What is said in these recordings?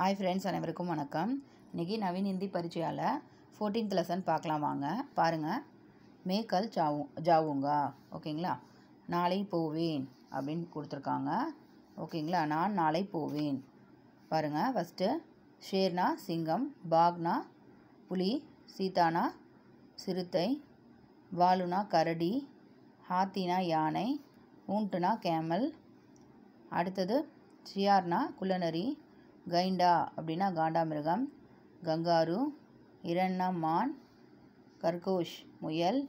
hi friends அனைவருக்கும் வணக்கம் இன்றைக்கி நவீன் இந்தி பரிச்சையால் ஃபோர்டீன்த் லெசன் பார்க்கலாம் வாங்க பாருங்கள் மேக்கல் ஜாவு ஜாவுங்கா ஓகேங்களா நாளை போவேன் அப்படின்னு கொடுத்துருக்காங்க ஓகேங்களா நான் நாளை போவேன் பாருங்கள் ஃபஸ்ட்டு ஷேர்னா சிங்கம் பாக்னா புலி சீதானா சிறுத்தை வாலுனா கரடி ஹாத்தினா யானை ஊண்டுனா கேமல் அடுத்தது சியார்னா குள்ளநரி கைண்டா அப்படின்னா காண்டாமிருகம் கங்காரு இரண்ணா மான் கர்கோஷ் முயல்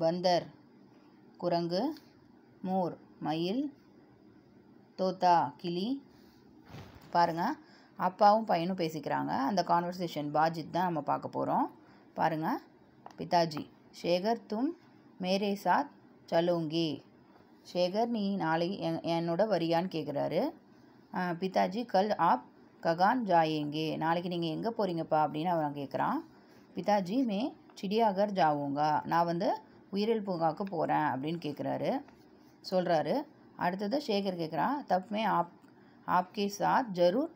பந்தர் குரங்கு மோர் மயில் தோத்தா கிளி பாருங்கள் அப்பாவும் பையனும் பேசிக்கிறாங்க அந்த கான்வர்சேஷன் பாஜித் தான் நம்ம பார்க்க போகிறோம் பாருங்கள் பிதாஜி ஷேகர் தும் மேரே சாத் சலோங்கி ஷேகர் நீ நாளை என்னோட வரியான்னு கேட்குறாரு பிதாஜி கல் ஆப் ககான் ஜாயேங்கே நாளைக்கு நீங்கள் எங்கே போகிறீங்கப்பா அப்படின்னு அவன் கேட்குறான் பிதாஜி மே சிடியாகர் ஜாவுங்கா நான் வந்து உயிரியல் பூங்காவுக்கு போகிறேன் அப்படின்னு கேட்குறாரு சொல்கிறாரு அடுத்தது சேகர் கேட்குறான் தப்புமே ஆப் ஆப்கே சாத் ஜரூர்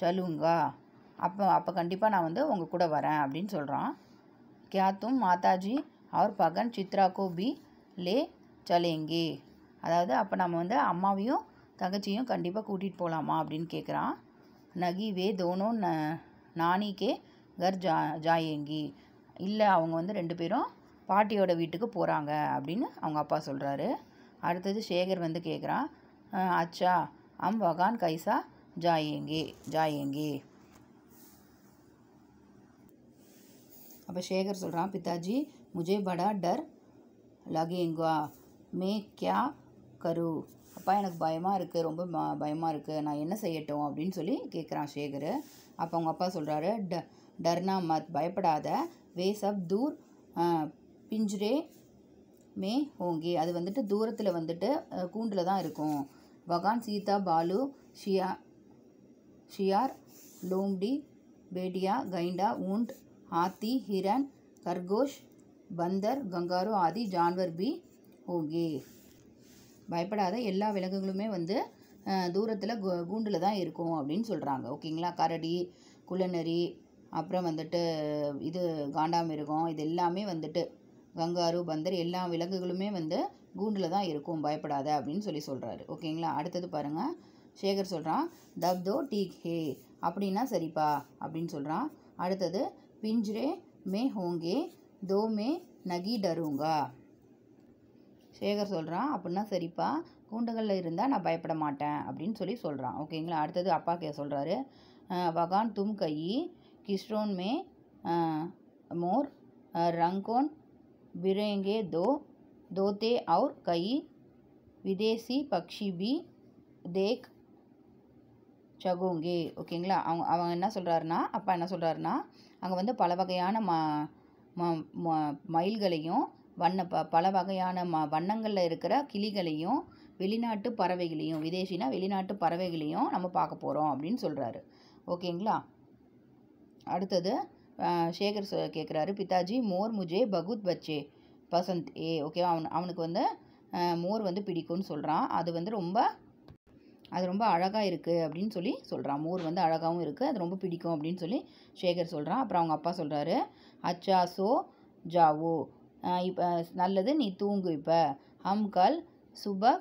சலுங்கா அப்போ அப்போ கண்டிப்பாக நான் வந்து உங்கள் கூட வரேன் அப்படின்னு சொல்கிறான் கியாத்தும் மாதாஜி அவர் பகன் சித்ரா கோபி லே சலேங்கே அதாவது அப்போ நம்ம வந்து அம்மாவையும் தங்கச்சியும் கண்டிப்பாக கூட்டிகிட்டு போகலாமா அப்படின்னு கேட்குறான் நகி வே தோனோ ந நானிக்கே கர் ஜா ஜாயேங்கி இல்லை அவங்க வந்து ரெண்டு பேரும் பாட்டியோட வீட்டுக்கு போகிறாங்க அப்படின்னு அவங்க அப்பா சொல்கிறாரு அடுத்தது சேகர் வந்து கேட்குறான் அச்சா அம் வகான் கைசா ஜாயேங்கே ஜாயேங்கே அப்போ சேகர் சொல்கிறான் பிதாஜி முஜே படா டர் லகேங்கா மே கியா கரு அப்பா எனக்கு பயமாக இருக்குது ரொம்ப பயமாக இருக்குது நான் என்ன செய்யட்டும் அப்படின்னு சொல்லி கேட்குறான் சேகர் அப்போ அவங்க அப்பா சொல்கிறாரு ட டர்னா மத் பயப்படாத வேஸ் அப் தூர் பிஞ்சுரே மே ஹோங்கி அது வந்துட்டு தூரத்தில் வந்துட்டு கூண்டில் தான் இருக்கும் வகான் சீதா பாலு ஷியா ஷியார் லோம்டி பேடியா கைண்டா ஊண்ட் ஹாத்தி ஹிரன் கர்கோஷ் பந்தர் கங்காரு ஆதி ஜான்வர் பி ஓகே பயப்படாத எல்லா விலங்குகளுமே வந்து தூரத்தில் கூண்டில் தான் இருக்கும் அப்படின்னு சொல்கிறாங்க ஓகேங்களா கரடி குள்ளநெறி அப்புறம் வந்துட்டு இது காண்டாமிருகம் இது எல்லாமே வந்துட்டு கங்காரு பந்தர் எல்லா விலங்குகளுமே வந்து கூண்டில் தான் இருக்கும் பயப்படாத அப்படின்னு சொல்லி சொல்கிறாரு ஓகேங்களா அடுத்தது பாருங்கள் சேகர் சொல்கிறான் தப்தோ டீக் ஹே அப்படின்னா சரிப்பா அப்படின்னு சொல்கிறான் அடுத்தது பிஞ்சுரே மே ஹோங்கே தோ மே நகி டருங்கா சேகர் சொல்கிறான் அப்படின்னா சரிப்பா கூண்டுகளில் இருந்தால் நான் பயப்பட மாட்டேன் அப்படின்னு சொல்லி சொல்கிறான் ஓகேங்களா அடுத்தது அப்பா கே சொல்கிறாரு வகான் தும் கையி கிஷ்ரோன் மே மோர் ரங்கோன் பிரேங்கே தோ தோத்தே அவுர் கை விதேசி பக்ஷி பி தேக் சகோங்கே ஓகேங்களா அவங்க அவங்க என்ன சொல்கிறாருன்னா அப்பா என்ன சொல்கிறாருன்னா அங்கே வந்து பல வகையான ம ம மயில்களையும் வண்ண ப பல வகையான ம வண்ணங்களில் இருக்கிற கிளிகளையும் வெளிநாட்டு பறவைகளையும் விதேசினா வெளிநாட்டு பறவைகளையும் நம்ம பார்க்க போகிறோம் அப்படின்னு சொல்கிறாரு ஓகேங்களா அடுத்தது சேகர் கேட்குறாரு பிதாஜி மோர் முஜே பகுத் பச்சே பசந்த் ஏ ஓகேவா அவன் அவனுக்கு வந்து மோர் வந்து பிடிக்கும்னு சொல்கிறான் அது வந்து ரொம்ப அது ரொம்ப அழகாக இருக்குது அப்படின்னு சொல்லி சொல்கிறான் மோர் வந்து அழகாகவும் இருக்குது அது ரொம்ப பிடிக்கும் அப்படின்னு சொல்லி சேகர் சொல்கிறான் அப்புறம் அவங்க அப்பா சொல்கிறாரு அச்சா சோ ஜாவோ இப்போ நல்லது நீ தூங்கு இப்போ ஹம் சுப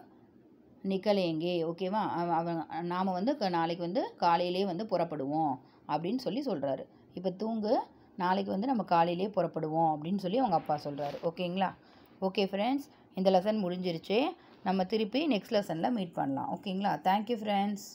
நிக்கலேங்கே ஓகேவா அவன் நாம் வந்து நாளைக்கு வந்து காலையிலே வந்து புறப்படுவோம் அப்படின்னு சொல்லி சொல்கிறாரு இப்போ தூங்கு நாளைக்கு வந்து நம்ம காலையிலே புறப்படுவோம் அப்படின்னு சொல்லி அவங்க அப்பா சொல்கிறாரு ஓகேங்களா ஓகே ஃப்ரெண்ட்ஸ் இந்த லெசன் முடிஞ்சிருச்சு நம்ம திருப்பி நெக்ஸ்ட் லெசனில் மீட் பண்ணலாம் ஓகேங்களா தேங்க்யூ ஃப்ரெண்ட்ஸ்